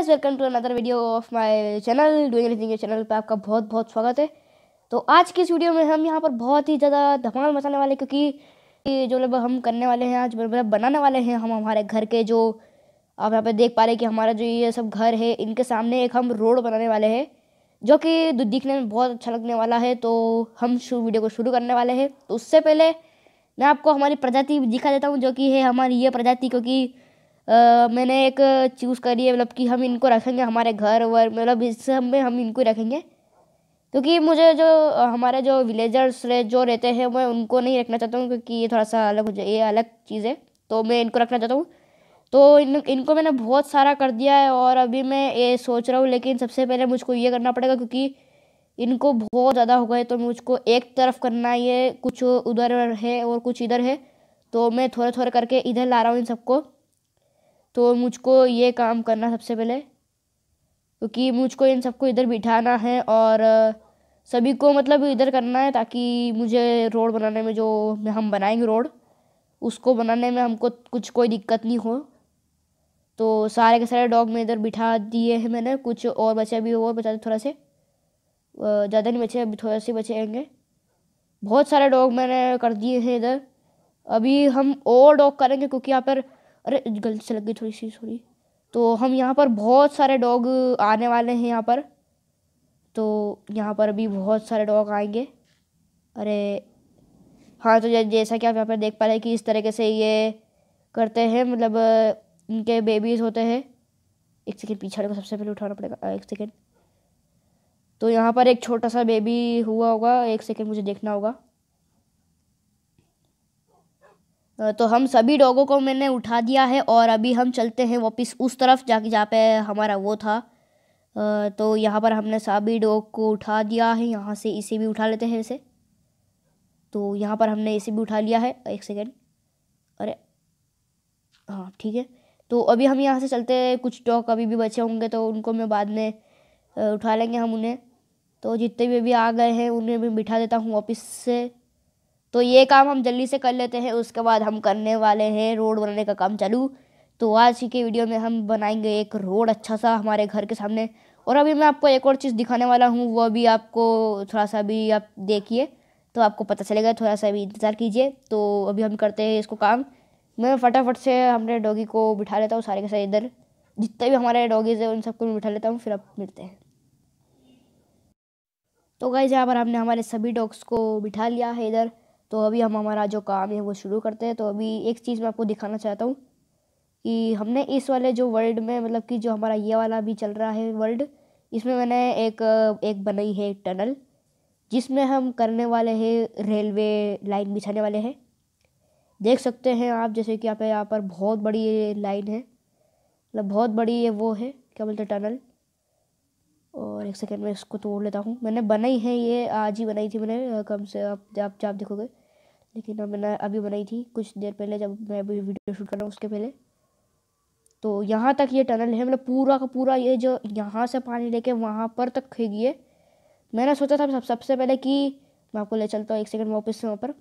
guys welcome to another video of my channel doing anything channel पे आपका बहुत बहुत स्वागत है तो आज की इस वीडियो में हम यहाँ पर बहुत ही ज़्यादा धमाल मचाने वाले क्योंकि जो मतलब हम करने वाले हैं आज मतलब बनाने वाले हैं हम हमारे घर के जो आप यहाँ पर देख पा रहे कि हमारा जो ये सब घर है इनके सामने एक हम रोड बनाने वाले हैं जो कि दिखने में बहुत अच्छा लगने वाला है तो हम वीडियो को शुरू करने वाले हैं तो उससे पहले मैं आपको हमारी प्रजाति दिखा देता हूँ जो कि है हमारी ये प्रजाति क्योंकि मैंने एक चूज़ करी है मतलब कि हम इनको रखेंगे हमारे घर वर मतलब इस सब में हम इनको रखेंगे क्योंकि मुझे जो हमारे जो विलेजर्स रह, जो रहते हैं मैं उनको नहीं रखना चाहता हूँ क्योंकि ये थोड़ा सा अलग हो जाए ये अलग चीज़ है तो मैं इनको रखना चाहता हूँ तो इन इनको मैंने बहुत सारा कर दिया है और अभी मैं ये सोच रहा हूँ लेकिन सबसे पहले मुझको ये करना पड़ेगा क्योंकि इनको बहुत ज़्यादा हो गए तो मुझको एक तरफ करना ये कुछ उधर है और कुछ इधर है तो मैं थोड़े थोड़े करके इधर ला रहा हूँ इन सबको तो मुझको ये काम करना सबसे पहले क्योंकि मुझको इन सबको इधर बिठाना है और सभी को मतलब इधर करना है ताकि मुझे रोड बनाने में जो हम बनाएंगे रोड उसको बनाने में हमको कुछ कोई दिक्कत नहीं हो तो सारे के सारे डॉग में इधर बिठा दिए हैं मैंने कुछ और बचे भी और बचा थोड़ा से ज़्यादा नहीं बचे अभी थोड़ा से बचे होंगे बहुत सारे डॉग मैंने कर दिए हैं इधर अभी हम और डॉग करेंगे क्योंकि यहाँ पर अरे गलती से लग गई थोड़ी सी सॉरी तो हम यहाँ पर बहुत सारे डॉग आने वाले हैं यहाँ पर तो यहाँ पर अभी बहुत सारे डॉग आएंगे अरे हाँ तो जैसा कि आप यहाँ पर देख पा रहे हैं कि इस तरीके से ये करते हैं मतलब इनके बेबीज़ होते हैं एक सेकेंड पीछे को सबसे पहले उठाना पड़ेगा एक सेकेंड तो यहाँ पर एक छोटा सा बेबी हुआ होगा एक सेकेंड मुझे देखना होगा तो हम सभी डॉगों को मैंने उठा दिया है और अभी हम चलते हैं वापस उस तरफ जाके जहाँ पे हमारा वो था तो यहाँ पर हमने सभी डॉग को उठा दिया है यहाँ से इसे भी उठा लेते हैं इसे तो यहाँ पर हमने इसे भी उठा लिया है एक सेकेंड अरे हाँ ठीक है तो अभी हम यहाँ से चलते हैं कुछ डॉग अभी भी बचे होंगे तो उनको मैं बाद में उठा लेंगे हम उन्हें तो जितने भी अभी आ गए हैं उन्हें मैं बिठा देता हूँ वापस से तो ये काम हम जल्दी से कर लेते हैं उसके बाद हम करने वाले हैं रोड बनाने का काम चालू तो आज के वीडियो में हम बनाएंगे एक रोड अच्छा सा हमारे घर के सामने और अभी मैं आपको एक और चीज़ दिखाने वाला हूँ वो भी आपको थोड़ा सा भी आप देखिए तो आपको पता चलेगा थोड़ा सा भी इंतज़ार कीजिए तो अभी हम करते हैं इसको काम मैं फटाफट से हमने डॉगी को बिठा लेता हूँ सारे के सारे इधर जितने भी हमारे डॉगीज़ हैं उन सबको मैं बिठा लेता हूँ फिर आप मिलते हैं तो गाइज यहाँ पर हमने हमारे सभी डॉग्स को बिठा लिया है इधर तो अभी हम हमारा जो काम है वो शुरू करते हैं तो अभी एक चीज़ मैं आपको दिखाना चाहता हूँ कि हमने इस वाले जो वर्ल्ड में मतलब कि जो हमारा ये वाला अभी चल रहा है वर्ल्ड इसमें मैंने एक एक बनाई है टनल जिसमें हम करने वाले हैं रेलवे लाइन बिछाने वाले हैं देख सकते हैं आप जैसे कि आप यहाँ पर बहुत बड़ी लाइन है मतलब बहुत बड़ी ये वो है क्या बोलते टनल और एक सेकेंड में इसको तोड़ लेता हूँ मैंने बनाई है ये आज ही बनाई थी मैंने कम से आप आप देखोगे लेकिन मैंने अभी बनाई थी कुछ देर पहले जब मैं अभी वीडियो शूट कर रहा हूँ उसके पहले तो यहाँ तक ये टनल है मतलब पूरा का पूरा ये जो यहाँ से पानी लेके वहाँ पर तक खेगी है मैंने सोचा था सब सबसे पहले कि मैं आपको ले चलता हूँ एक सेकंड वापस से वहाँ पर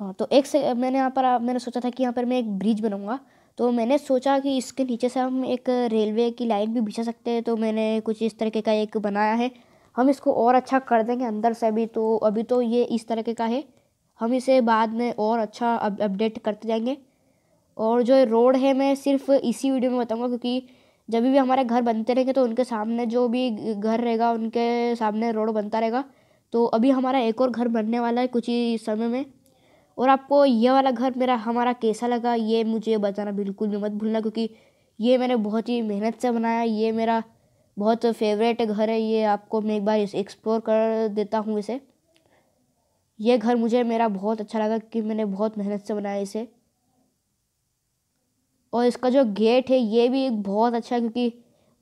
हाँ तो एक से मैंने यहाँ पर मैंने सोचा था कि यहाँ पर मैं एक ब्रिज बनाऊँगा तो मैंने सोचा कि इसके नीचे से हम एक रेलवे की लाइन भी बिछा सकते हैं तो मैंने कुछ इस तरीके का एक बनाया है हम इसको और अच्छा कर देंगे अंदर से अभी तो अभी तो ये इस तरह का है हम इसे बाद में और अच्छा अपडेट करते जाएंगे और जो रोड है मैं सिर्फ इसी वीडियो में बताऊंगा क्योंकि जब भी हमारे घर बनते रहेंगे तो उनके सामने जो भी घर रहेगा उनके सामने रोड बनता रहेगा तो अभी हमारा एक और घर बनने वाला है कुछ ही समय में और आपको ये वाला घर मेरा हमारा कैसा लगा ये मुझे बताना बिल्कुल भी मत भूलना क्योंकि ये मैंने बहुत ही मेहनत से बनाया ये मेरा बहुत फेवरेट घर है ये आपको मैं एक बार एक्सप्लोर कर देता हूँ इसे ये घर मुझे मेरा बहुत अच्छा लगा कि मैंने बहुत मेहनत से बनाया इसे और इसका जो गेट है ये भी एक बहुत अच्छा क्योंकि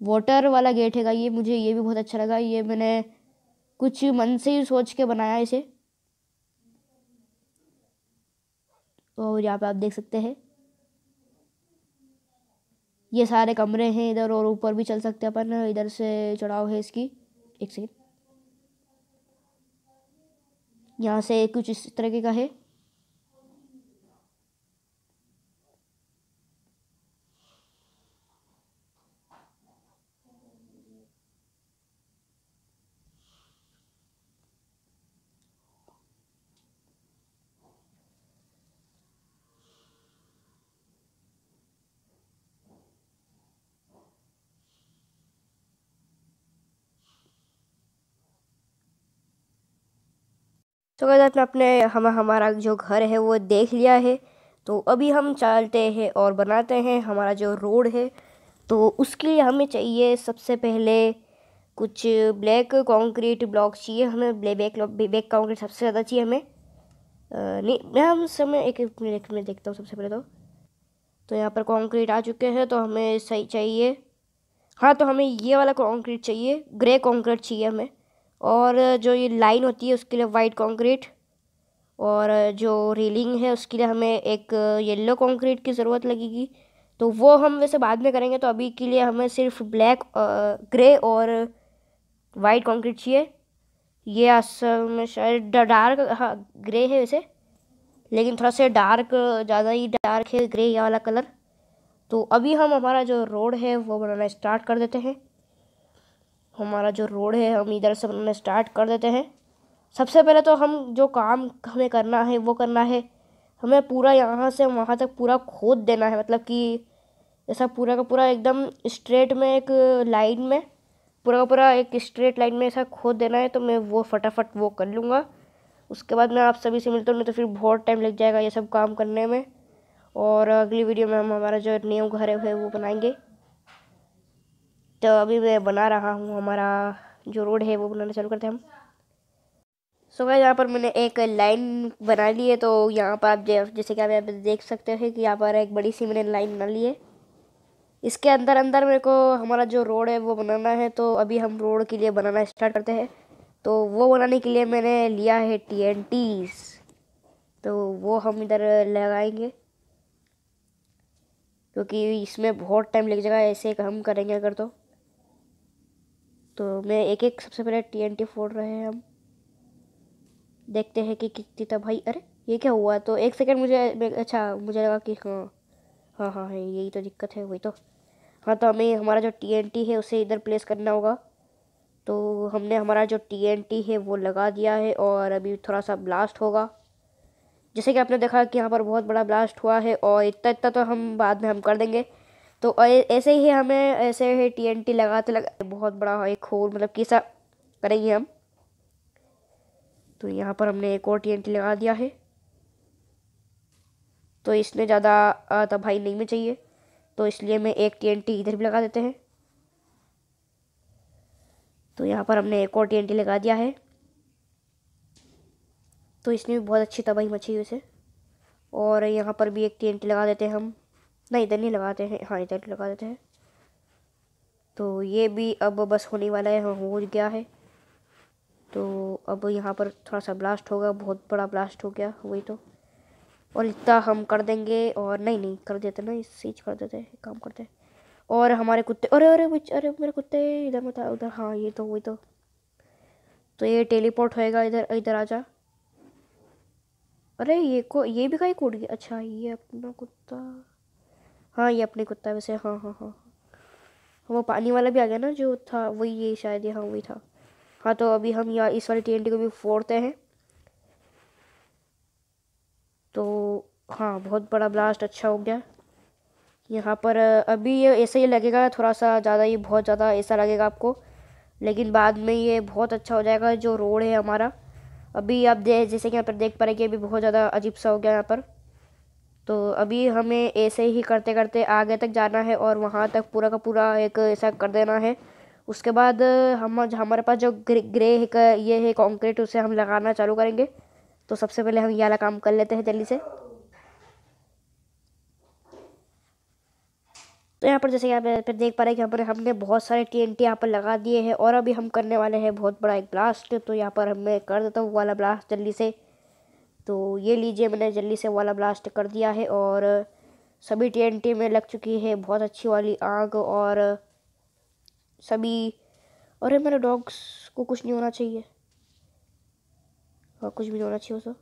वाटर वाला गेट है ये मुझे ये भी बहुत अच्छा लगा ये मैंने कुछ मन से ही सोच के बनाया इसे और यहाँ पे आप देख सकते हैं ये सारे कमरे हैं इधर और ऊपर भी चल सकते हैं अपन इधर से चढ़ाव है इसकी एक सेकेंड यहाँ से कुछ इस तरीके का है तो कहते आपने अपने हम हमारा जो घर है वो देख लिया है तो अभी हम चलते हैं और बनाते हैं हमारा जो रोड है तो उसके लिए हमें चाहिए सबसे पहले कुछ ब्लैक कंक्रीट ब्लॉक चाहिए हमें ब्लैक ब्लैक कंक्रीट सबसे ज़्यादा चाहिए हमें नहीं मैं हम समय एक मिनट में देखता हूँ सबसे पहले तो तो यहाँ पर कंक्रीट आ चुके हैं तो हमें सही चाहिए हाँ तो हमें ये वाला कंक्रीट चाहिए ग्रे कंक्रीट चाहिए हमें और जो ये लाइन होती है उसके लिए वाइट कंक्रीट और जो रेलिंग है उसके लिए हमें एक येलो कंक्रीट की ज़रूरत लगेगी तो वो हम वैसे बाद में करेंगे तो अभी के लिए हमें सिर्फ ब्लैक ग्रे और वाइट कंक्रीट चाहिए ये असल में शायद डार्क हाँ ग्रे है वैसे लेकिन थोड़ा सा डार्क ज़्यादा ही डार्क है ग्रे वाला कलर तो अभी हम हमारा जो रोड है वो बनाना स्टार्ट कर देते हैं हमारा जो रोड है हम इधर से उन्होंने स्टार्ट कर देते हैं सबसे पहले तो हम जो काम हमें करना है वो करना है हमें पूरा यहाँ से वहाँ तक पूरा खोद देना है मतलब कि ऐसा पूरा का पूरा एकदम स्ट्रेट में एक लाइन में पूरा का पूरा एक स्ट्रेट लाइन में ऐसा खोद देना है तो मैं वो फटाफट वो कर लूँगा उसके बाद मैं आप सभी से मिलता हूँ नहीं तो फिर बहुत टाइम लग जाएगा ये सब काम करने में और अगली वीडियो में हम हमारा जो नियम घर है वो बनाएंगे तो अभी मैं बना रहा हूँ हमारा जो रोड है वो बनाना चालू करते हैं हम सो गाइस यहाँ पर मैंने एक लाइन बना ली है तो यहाँ पर आप जैसे कि आप यहाँ पर देख सकते हैं कि यहाँ पर एक बड़ी सी मैंने लाइन बना ली है इसके अंदर अंदर मेरे को हमारा जो रोड है वो बनाना है तो अभी हम रोड के लिए बनाना स्टार्ट करते हैं तो वो बनाने के लिए मैंने लिया है टी एन टीज़ तो वो हम इधर लगाएंगे क्योंकि इसमें बहुत टाइम लग जाएगा ऐसे हम करेंगे अगर तो तो मैं एक एक सबसे पहले टी एन टी फोड़ रहे हैं हम देखते हैं कि कितनी था भाई अरे ये क्या हुआ तो एक सेकंड मुझे अच्छा मुझे लगा कि हाँ हाँ हाँ है हाँ, यही तो दिक्कत है वही तो हाँ तो हमें हमारा जो टी एन टी है उसे इधर प्लेस करना होगा तो हमने हमारा जो टी एन टी है वो लगा दिया है और अभी थोड़ा सा ब्लास्ट होगा जैसे कि आपने देखा कि यहाँ पर बहुत बड़ा ब्लास्ट हुआ है और इतना इतना तो हम बाद में हम कर देंगे तो ऐसे ही हमें ऐसे ही टी एन टी लगाते लगा बहुत बड़ा एक होल मतलब कैसा करेंगे हम तो यहाँ पर हमने एक और टी एन टी लगा दिया है तो इसमें ज़्यादा तबाही नहीं में चाहिए तो इसलिए मैं एक टी एन टी इधर भी लगा देते हैं तो यहाँ पर हमने एक और टी एन टी लगा दिया है तो इसमें भी बहुत अच्छी तबाही मची वैसे और यहाँ पर भी एक टी एन टी लगा देते हैं हम नहीं इधर नहीं लगाते हैं हाँ इधर लगा देते हैं तो ये भी अब बस होने वाला है हाँ, हो गया है तो अब यहाँ पर थोड़ा सा ब्लास्ट होगा बहुत बड़ा ब्लास्ट हो गया वही तो और इतना हम कर देंगे और नहीं नहीं कर देते ना इस चीज कर देते हैं काम करते हैं और हमारे कुत्ते अरे अरे बच अरे मेरे कुत्ते इधर मत उधर हाँ ये तो वही तो तो ये टेलीपोर्ट होएगा इधर इधर आ जा अरे ये को ये भी कहीं कूट गया अच्छा ये अपना कुत्ता हाँ ये अपने कुत्ता है वैसे हाँ हाँ हाँ वो पानी वाला भी आ गया ना जो था वही ये शायद हाँ वही था हाँ तो अभी हम यहाँ इस वाले टी एन टी को भी फोड़ते हैं तो हाँ बहुत बड़ा ब्लास्ट अच्छा हो गया यहाँ पर अभी ये ऐसा ही लगेगा थोड़ा सा ज़्यादा ये बहुत ज़्यादा ऐसा लगेगा आपको लेकिन बाद में ये बहुत अच्छा हो जाएगा जो रोड है हमारा अभी आप दे जैसे कि यहाँ पर देख पा रहे कि अभी बहुत ज़्यादा अजीब सा हो गया यहाँ पर तो अभी हमें ऐसे ही करते करते आगे तक जाना है और वहाँ तक पूरा का पूरा एक ऐसा कर देना है उसके बाद हम हमारे पास जो ग्रे ग्रे का ये है कंक्रीट उसे हम लगाना चालू करेंगे तो सबसे पहले हम ये वाला काम कर लेते हैं जल्दी से तो यहाँ पर जैसे यहाँ पर देख पा रहे हैं कि यहाँ पर हमने बहुत सारे टी एन टी यहाँ पर लगा दिए हैं और अभी हम करने वाले हैं बहुत बड़ा एक ब्लास्ट तो यहाँ पर हमें कर देता हूँ वाला ब्लास्ट जल्दी से तो ये लीजिए मैंने जल्दी से वाला ब्लास्ट कर दिया है और सभी टीएनटी में लग चुकी है बहुत अच्छी वाली आग और सभी अरे मेरे डॉग्स को कुछ नहीं होना चाहिए हाँ कुछ भी नहीं होना चाहिए उसको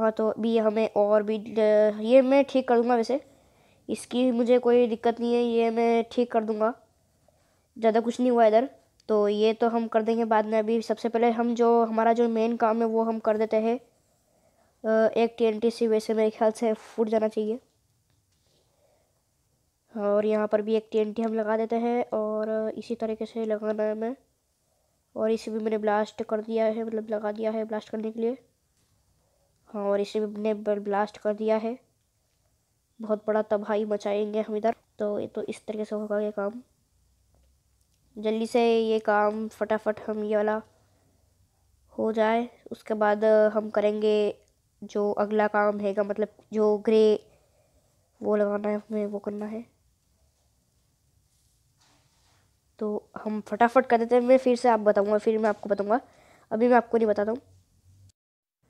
हाँ तो अभी हमें और भी ये मैं ठीक कर दूँगा वैसे इसकी मुझे कोई दिक्कत नहीं है ये मैं ठीक कर दूँगा ज़्यादा कुछ नहीं हुआ इधर तो ये तो हम कर देंगे बाद में अभी सबसे पहले हम जो हमारा जो मेन काम है वो हम कर देते हैं एक टी एन टी सी वैसे मेरे ख्याल से फूट जाना चाहिए और यहाँ पर भी एक टी एन टी हम लगा देते हैं और इसी तरीके से लगाना है मैं और इसे भी मैंने ब्लास्ट कर दिया है मतलब लगा दिया है ब्लास्ट करने के लिए हाँ और इसे भी मैंने ब्लास्ट कर दिया है बहुत बड़ा तबाही मचाएंगे हम इधर तो ये तो इस तरीके से होगा ये काम जल्दी से ये काम फटाफट हम ये वाला हो जाए उसके बाद हम करेंगे जो अगला काम हैगा मतलब जो ग्रे वो लगाना है हमें वो करना है तो हम फटाफट कर देते हैं मैं फिर से आप बताऊंगा फिर मैं आपको बताऊंगा अभी मैं आपको नहीं बताता हूँ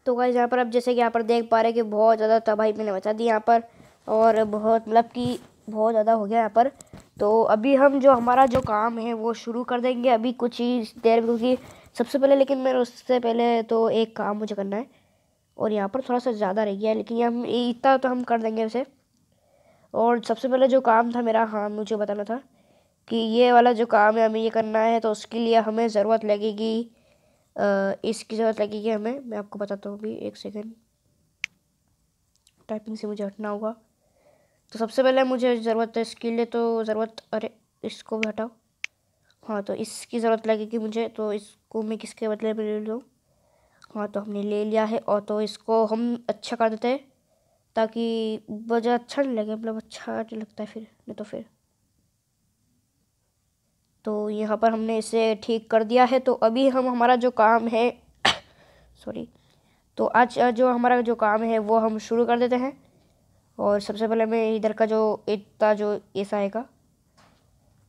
तो गाइस यहाँ पर अब जैसे कि यहाँ पर देख पा रहे कि बहुत ज़्यादा तबाही मैंने बचा दी यहाँ पर और बहुत मतलब कि बहुत ज़्यादा हो गया यहाँ पर तो अभी हम जो हमारा जो काम है वो शुरू कर देंगे अभी कुछ ही देर में क्योंकि सबसे पहले लेकिन मैं उससे पहले तो एक काम मुझे करना है और यहाँ पर थोड़ा सा ज़्यादा रह गया है लेकिन हम इतना तो हम कर देंगे उसे और सबसे पहले जो काम था मेरा हाँ मुझे बताना था कि ये वाला जो काम है हमें ये करना है तो उसके लिए हमें ज़रूरत लगेगी इसकी ज़रूरत लगेगी हमें मैं आपको बताता हूँ अभी एक सेकेंड टाइपिंग से मुझे हटना होगा तो सबसे पहले मुझे ज़रूरत है इसके लिए तो ज़रूरत अरे इसको भी हटाओ हाँ तो इसकी ज़रूरत लगेगी मुझे तो इसको मैं किसके बदले में ले लूँ हाँ तो हमने ले लिया है और तो इसको हम अच्छा कर देते हैं ताकि वजह अच्छा नहीं लगे मतलब अच्छा नहीं लगता है फिर नहीं तो फिर तो यहाँ पर हमने इसे ठीक कर दिया है तो अभी हम हमारा जो काम है सॉरी तो आज जो हमारा जो काम है वो हम शुरू कर देते हैं और सबसे पहले मैं इधर का जो इतना जो ऐसा आएगा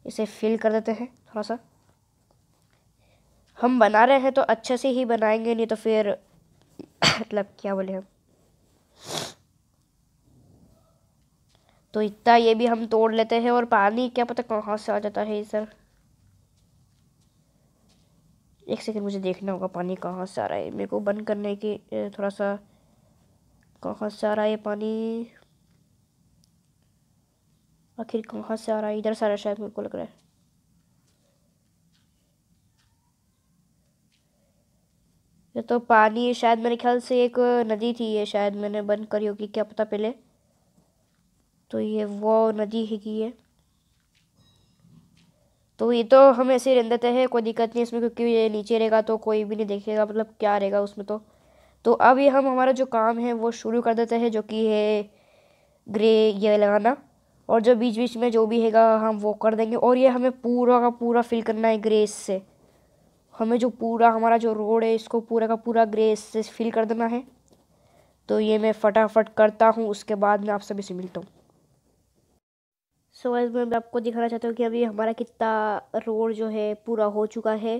इसे फिल कर देते हैं थोड़ा सा हम बना रहे हैं तो अच्छे से ही बनाएंगे नहीं तो फिर मतलब क्या बोले हम तो इतना ये भी हम तोड़ लेते हैं और पानी क्या पता कहाँ से आ जाता है सर एक सेकंड मुझे देखना होगा पानी कहाँ से आ रहा है मेरे को बंद करने की थोड़ा सा कहाँ से आ रहा है पानी आखिर कहाँ से आ रहा है इधर से आ रहा है शायद मेरे को लग रहा है ये तो पानी शायद मेरे ख्याल से एक नदी थी ये शायद मैंने बंद करी होगी क्या पता पहले तो ये वो नदी है कि ये तो ये तो हम ऐसे रहने देते हैं कोई दिक्कत नहीं इसमें क्योंकि ये नीचे रहेगा तो कोई भी नहीं देखेगा मतलब क्या रहेगा उसमें तो तो अभी हम हमारा जो काम है वो शुरू कर देते हैं जो कि है ग्रे ये लगाना और जो बीच बीच में जो भी हैगा हम वो कर देंगे और ये हमें पूरा का पूरा फिल करना है ग्रेस से हमें जो पूरा हमारा जो रोड है इसको पूरा का पूरा ग्रेस से फिल कर देना है तो ये मैं फटाफट करता हूँ उसके बाद मैं आप सभी से मिलता हूँ सो so, मैं आपको दिखाना चाहता हूँ कि अभी हमारा कितना रोड जो है पूरा हो चुका है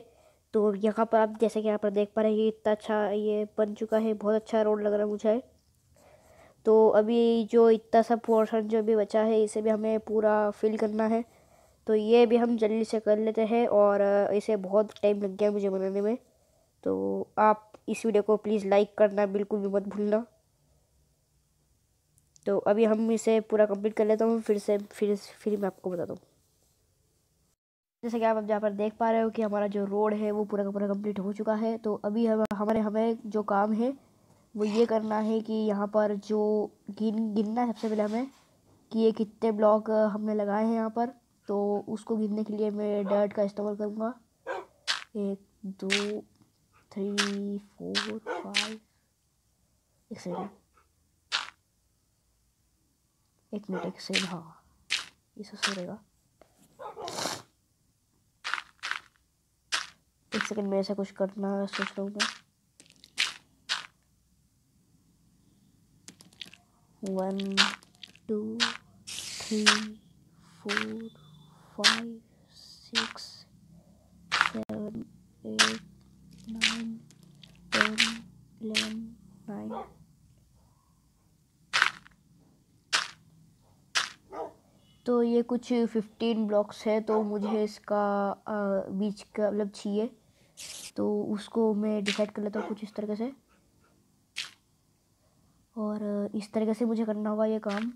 तो यहाँ पर आप जैसे कि यहाँ पर देख पा रहे हैं इतना अच्छा ये बन चुका है बहुत अच्छा रोड लग रहा है मुझे तो अभी जो इतना सा पोर्शन जो भी बचा है इसे भी हमें पूरा फिल करना है तो ये भी हम जल्दी से कर लेते हैं और इसे बहुत टाइम लग गया मुझे बनाने में तो आप इस वीडियो को प्लीज़ लाइक करना बिल्कुल भी मत भूलना तो अभी हम इसे पूरा कंप्लीट कर लेता हूँ फिर से फिर फिर मैं आपको बता दूँ जैसे कि आप अब पर देख पा रहे हो कि हमारा जो रोड है वो पूरा का पूरा कंप्लीट हो चुका है तो अभी हम हमारे हमें जो काम है वो ये करना है कि यहाँ पर जो गिन गिनना है सबसे पहले हमें कि ये कितने ब्लॉक हमने लगाए हैं यहाँ पर तो उसको गिनने के लिए मैं डर्ट का इस्तेमाल करूँगा एक दो थ्री फोर फाइव एक सेकेंड एक मिनट एक सेकेंड हाँ ये सब सो रहेगा एक सेकेंड में ऐसा कुछ करना सोच रहा हूँ मैं one two three four five six seven eight nine ten eleven nine तो ये कुछ फिफ्टीन ब्लॉक्स है तो मुझे इसका आ, बीच का मतलब चाहिए तो उसको मैं डिसाइड कर लेता हूँ कुछ इस तरीके से और इस तरीके से मुझे करना होगा ये काम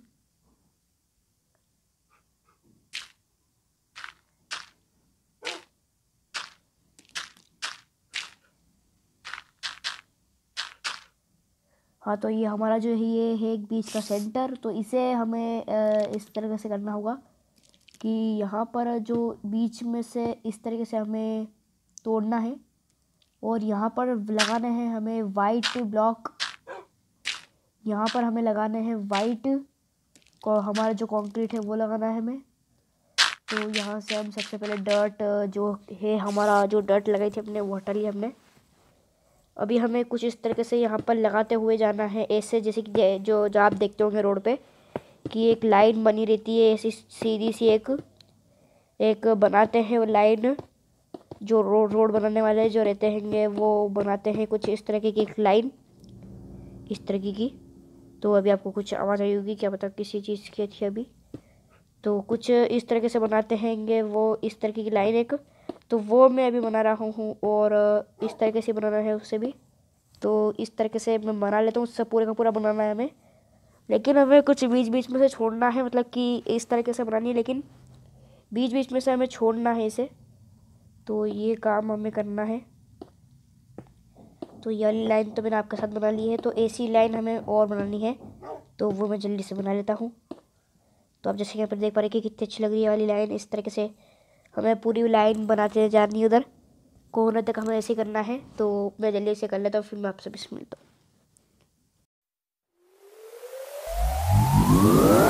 हाँ तो ये हमारा जो है ये है एक बीच का सेंटर तो इसे हमें इस तरीके से करना होगा कि यहाँ पर जो बीच में से इस तरीके से हमें तोड़ना है और यहाँ पर लगाना है हमें वाइट ब्लॉक यहाँ पर हमें लगाना है वाइट को हमारा जो कंक्रीट है वो लगाना है हमें तो यहाँ से हम सबसे पहले डर्ट जो है हमारा जो डर्ट लगाई थी हमने वो हटा लिया हमने अभी हमें कुछ इस तरीके से यहाँ पर लगाते हुए जाना है ऐसे जैसे कि जो जो आप देखते होंगे रोड पे कि एक लाइन बनी रहती है ऐसी सीधी सी एक एक बनाते हैं वो लाइन जो रोड रोड बनाने वाले जो रहते होंगे वो बनाते हैं कुछ इस तरीके की एक लाइन इस तरीके की तो अभी आपको कुछ आवाज़ आई होगी क्या पता किसी चीज़ की थी अभी तो कुछ इस तरीके से बनाते हैंगे वो इस तरीके की लाइन एक तो वो मैं अभी बना रहा हूँ और इस तरीके से बनाना है उससे भी तो इस तरीके से मैं बना लेता हूँ उससे पूरे का पूरा बनाना है हमें लेकिन हमें कुछ बीच बीच में से छोड़ना है मतलब कि इस तरीके से बनानी है लेकिन बीच बीच में से हमें छोड़ना है इसे तो ये काम हमें करना है तो ये वाली लाइन तो मैंने आपके साथ बना ली है तो ऐसी लाइन हमें और बनानी है तो वो मैं जल्दी से बना लेता हूँ तो आप जैसे यहाँ पर देख पा रहे कि कितनी अच्छी लग रही है वाली लाइन इस तरीके से हमें पूरी लाइन बनाते जानी है उधर कोने तक हमें ऐसे करना है तो मैं जल्दी से कर लेता हूँ फिर मैं आपसे मिलता हूँ